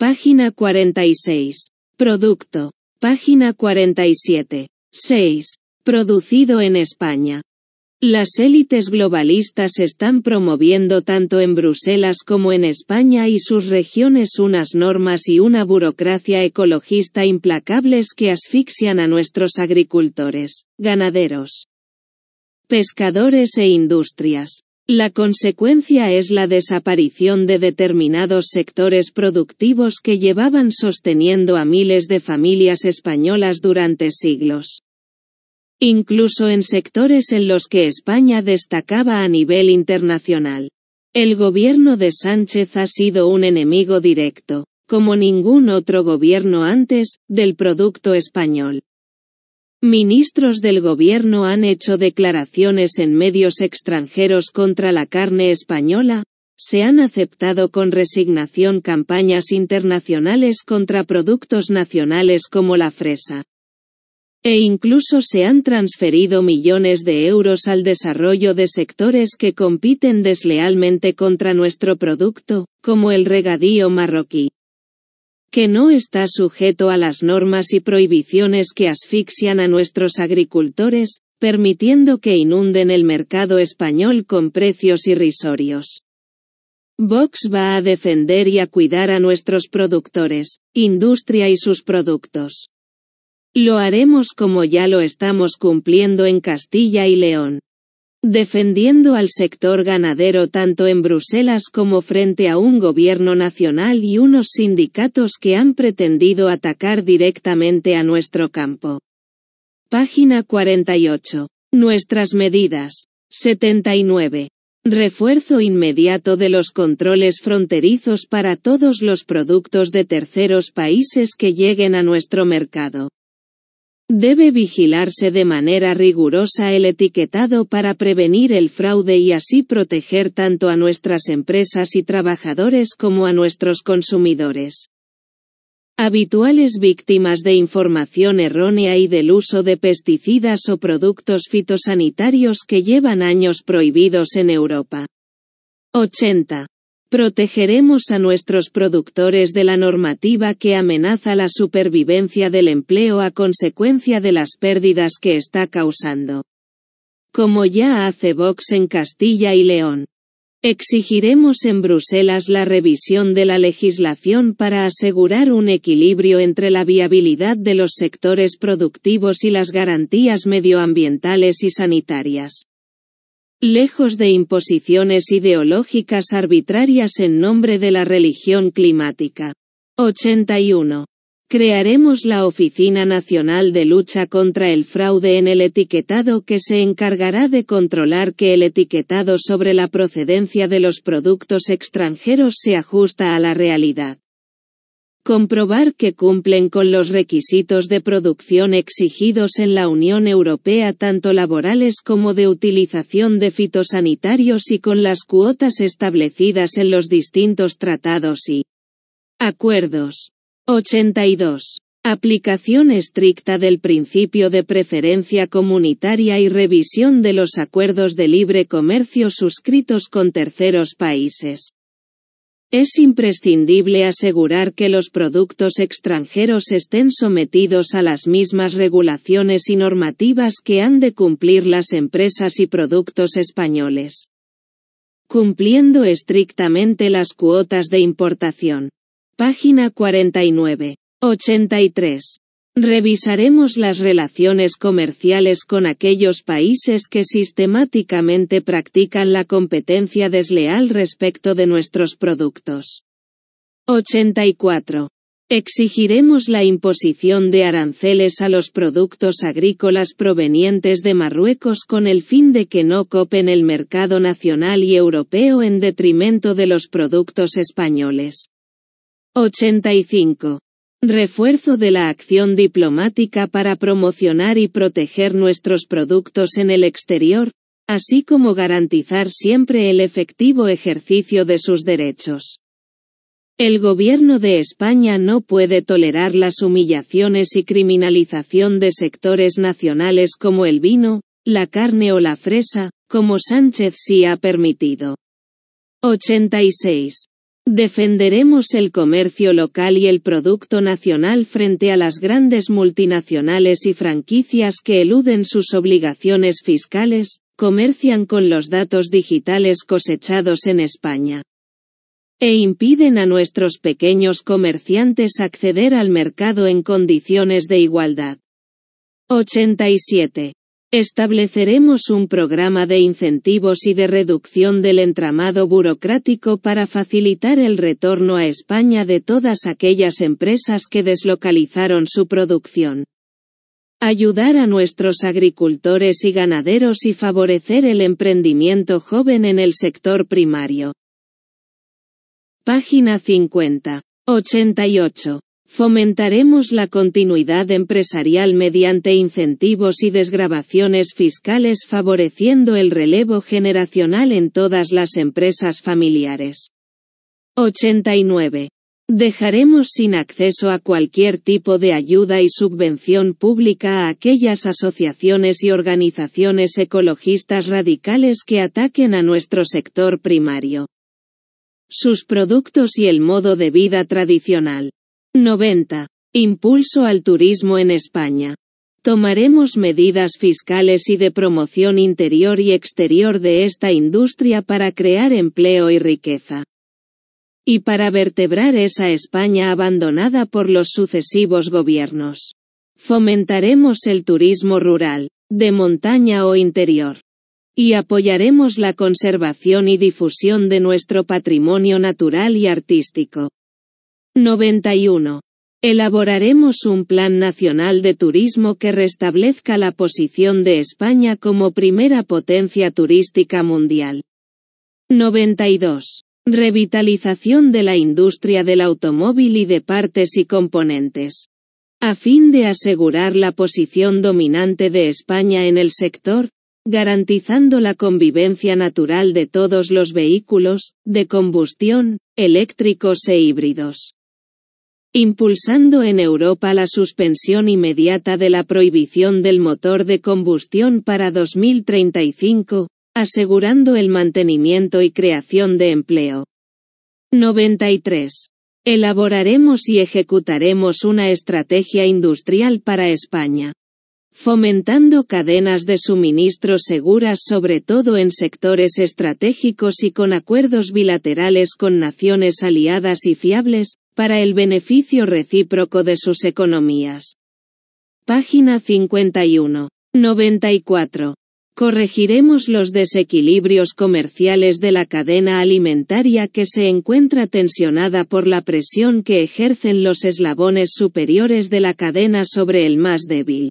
Página 46. Producto. Página 47. 6. Producido en España. Las élites globalistas están promoviendo tanto en Bruselas como en España y sus regiones unas normas y una burocracia ecologista implacables que asfixian a nuestros agricultores, ganaderos, pescadores e industrias. La consecuencia es la desaparición de determinados sectores productivos que llevaban sosteniendo a miles de familias españolas durante siglos. Incluso en sectores en los que España destacaba a nivel internacional. El gobierno de Sánchez ha sido un enemigo directo, como ningún otro gobierno antes, del producto español. Ministros del gobierno han hecho declaraciones en medios extranjeros contra la carne española, se han aceptado con resignación campañas internacionales contra productos nacionales como la fresa. E incluso se han transferido millones de euros al desarrollo de sectores que compiten deslealmente contra nuestro producto, como el regadío marroquí que no está sujeto a las normas y prohibiciones que asfixian a nuestros agricultores, permitiendo que inunden el mercado español con precios irrisorios. Vox va a defender y a cuidar a nuestros productores, industria y sus productos. Lo haremos como ya lo estamos cumpliendo en Castilla y León defendiendo al sector ganadero tanto en Bruselas como frente a un gobierno nacional y unos sindicatos que han pretendido atacar directamente a nuestro campo. Página 48. Nuestras medidas. 79. Refuerzo inmediato de los controles fronterizos para todos los productos de terceros países que lleguen a nuestro mercado. Debe vigilarse de manera rigurosa el etiquetado para prevenir el fraude y así proteger tanto a nuestras empresas y trabajadores como a nuestros consumidores. Habituales víctimas de información errónea y del uso de pesticidas o productos fitosanitarios que llevan años prohibidos en Europa. 80. Protegeremos a nuestros productores de la normativa que amenaza la supervivencia del empleo a consecuencia de las pérdidas que está causando. Como ya hace Vox en Castilla y León. Exigiremos en Bruselas la revisión de la legislación para asegurar un equilibrio entre la viabilidad de los sectores productivos y las garantías medioambientales y sanitarias. Lejos de imposiciones ideológicas arbitrarias en nombre de la religión climática. 81. Crearemos la Oficina Nacional de Lucha contra el Fraude en el Etiquetado que se encargará de controlar que el etiquetado sobre la procedencia de los productos extranjeros se ajusta a la realidad comprobar que cumplen con los requisitos de producción exigidos en la Unión Europea tanto laborales como de utilización de fitosanitarios y con las cuotas establecidas en los distintos tratados y acuerdos. 82. Aplicación estricta del principio de preferencia comunitaria y revisión de los acuerdos de libre comercio suscritos con terceros países. Es imprescindible asegurar que los productos extranjeros estén sometidos a las mismas regulaciones y normativas que han de cumplir las empresas y productos españoles. Cumpliendo estrictamente las cuotas de importación. Página 49. 83. Revisaremos las relaciones comerciales con aquellos países que sistemáticamente practican la competencia desleal respecto de nuestros productos. 84. Exigiremos la imposición de aranceles a los productos agrícolas provenientes de Marruecos con el fin de que no copen el mercado nacional y europeo en detrimento de los productos españoles. 85. Refuerzo de la acción diplomática para promocionar y proteger nuestros productos en el exterior, así como garantizar siempre el efectivo ejercicio de sus derechos. El gobierno de España no puede tolerar las humillaciones y criminalización de sectores nacionales como el vino, la carne o la fresa, como Sánchez sí ha permitido. 86. Defenderemos el comercio local y el producto nacional frente a las grandes multinacionales y franquicias que eluden sus obligaciones fiscales, comercian con los datos digitales cosechados en España e impiden a nuestros pequeños comerciantes acceder al mercado en condiciones de igualdad. 87. Estableceremos un programa de incentivos y de reducción del entramado burocrático para facilitar el retorno a España de todas aquellas empresas que deslocalizaron su producción. Ayudar a nuestros agricultores y ganaderos y favorecer el emprendimiento joven en el sector primario. Página 50. 88. Fomentaremos la continuidad empresarial mediante incentivos y desgrabaciones fiscales favoreciendo el relevo generacional en todas las empresas familiares. 89. Dejaremos sin acceso a cualquier tipo de ayuda y subvención pública a aquellas asociaciones y organizaciones ecologistas radicales que ataquen a nuestro sector primario, sus productos y el modo de vida tradicional. 90. Impulso al turismo en España. Tomaremos medidas fiscales y de promoción interior y exterior de esta industria para crear empleo y riqueza. Y para vertebrar esa España abandonada por los sucesivos gobiernos. Fomentaremos el turismo rural, de montaña o interior. Y apoyaremos la conservación y difusión de nuestro patrimonio natural y artístico. 91. Elaboraremos un plan nacional de turismo que restablezca la posición de España como primera potencia turística mundial. 92. Revitalización de la industria del automóvil y de partes y componentes. A fin de asegurar la posición dominante de España en el sector, garantizando la convivencia natural de todos los vehículos, de combustión, eléctricos e híbridos impulsando en Europa la suspensión inmediata de la prohibición del motor de combustión para 2035, asegurando el mantenimiento y creación de empleo. 93. Elaboraremos y ejecutaremos una estrategia industrial para España fomentando cadenas de suministro seguras sobre todo en sectores estratégicos y con acuerdos bilaterales con naciones aliadas y fiables, para el beneficio recíproco de sus economías. Página 51. 94. Corregiremos los desequilibrios comerciales de la cadena alimentaria que se encuentra tensionada por la presión que ejercen los eslabones superiores de la cadena sobre el más débil.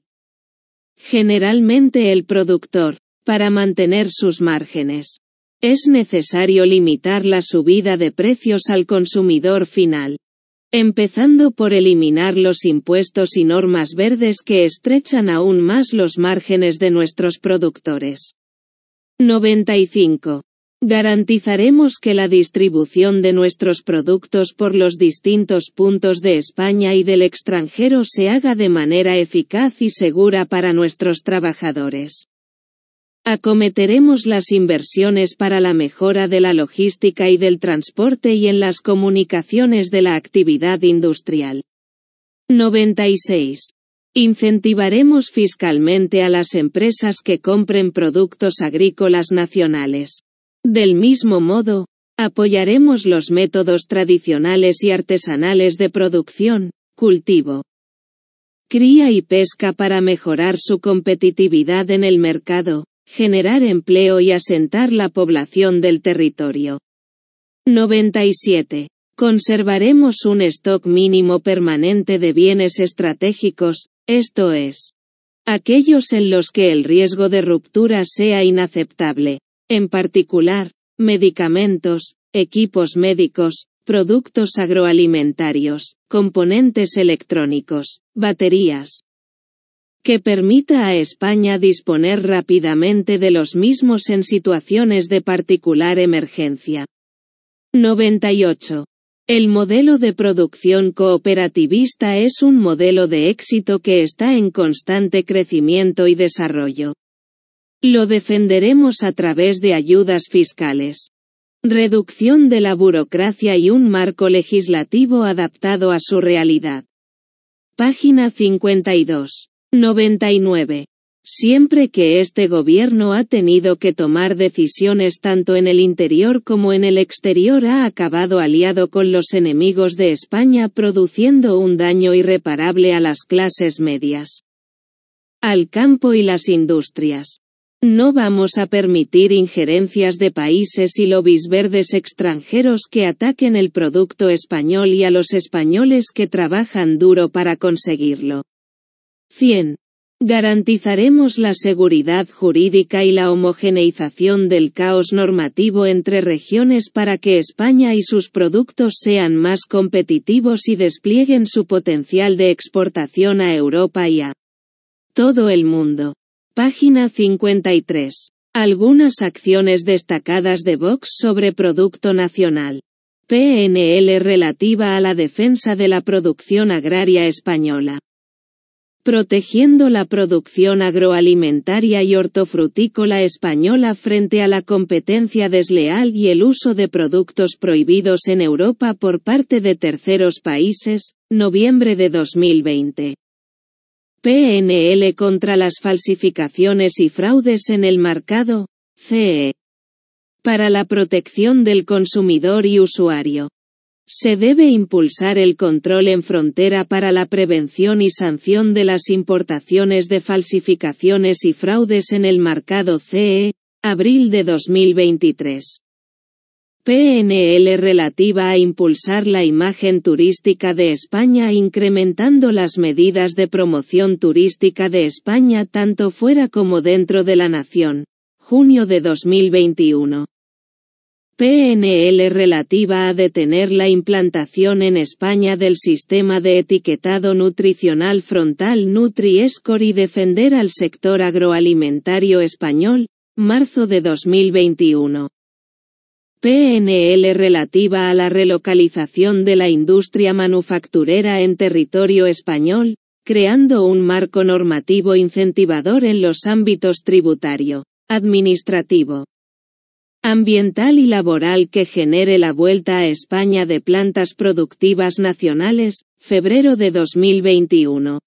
Generalmente el productor, para mantener sus márgenes. Es necesario limitar la subida de precios al consumidor final empezando por eliminar los impuestos y normas verdes que estrechan aún más los márgenes de nuestros productores. 95. Garantizaremos que la distribución de nuestros productos por los distintos puntos de España y del extranjero se haga de manera eficaz y segura para nuestros trabajadores. Acometeremos las inversiones para la mejora de la logística y del transporte y en las comunicaciones de la actividad industrial. 96. Incentivaremos fiscalmente a las empresas que compren productos agrícolas nacionales. Del mismo modo, apoyaremos los métodos tradicionales y artesanales de producción, cultivo, cría y pesca para mejorar su competitividad en el mercado generar empleo y asentar la población del territorio. 97. Conservaremos un stock mínimo permanente de bienes estratégicos, esto es, aquellos en los que el riesgo de ruptura sea inaceptable, en particular, medicamentos, equipos médicos, productos agroalimentarios, componentes electrónicos, baterías, que permita a España disponer rápidamente de los mismos en situaciones de particular emergencia. 98. El modelo de producción cooperativista es un modelo de éxito que está en constante crecimiento y desarrollo. Lo defenderemos a través de ayudas fiscales, reducción de la burocracia y un marco legislativo adaptado a su realidad. Página 52. 99. Siempre que este gobierno ha tenido que tomar decisiones tanto en el interior como en el exterior ha acabado aliado con los enemigos de España produciendo un daño irreparable a las clases medias, al campo y las industrias. No vamos a permitir injerencias de países y lobbies verdes extranjeros que ataquen el producto español y a los españoles que trabajan duro para conseguirlo. 100. Garantizaremos la seguridad jurídica y la homogeneización del caos normativo entre regiones para que España y sus productos sean más competitivos y desplieguen su potencial de exportación a Europa y a todo el mundo. Página 53. Algunas acciones destacadas de Vox sobre Producto Nacional. PNL relativa a la defensa de la producción agraria española protegiendo la producción agroalimentaria y hortofrutícola española frente a la competencia desleal y el uso de productos prohibidos en Europa por parte de terceros países, noviembre de 2020. PNL contra las falsificaciones y fraudes en el mercado, CE. Para la protección del consumidor y usuario. Se debe impulsar el control en frontera para la prevención y sanción de las importaciones de falsificaciones y fraudes en el mercado CE, abril de 2023. PNL relativa a impulsar la imagen turística de España incrementando las medidas de promoción turística de España tanto fuera como dentro de la nación. Junio de 2021. PNL relativa a detener la implantación en España del sistema de etiquetado nutricional frontal Nutri-Escor y defender al sector agroalimentario español, marzo de 2021. PNL relativa a la relocalización de la industria manufacturera en territorio español, creando un marco normativo incentivador en los ámbitos tributario, administrativo, ambiental y laboral que genere la vuelta a España de plantas productivas nacionales, febrero de 2021.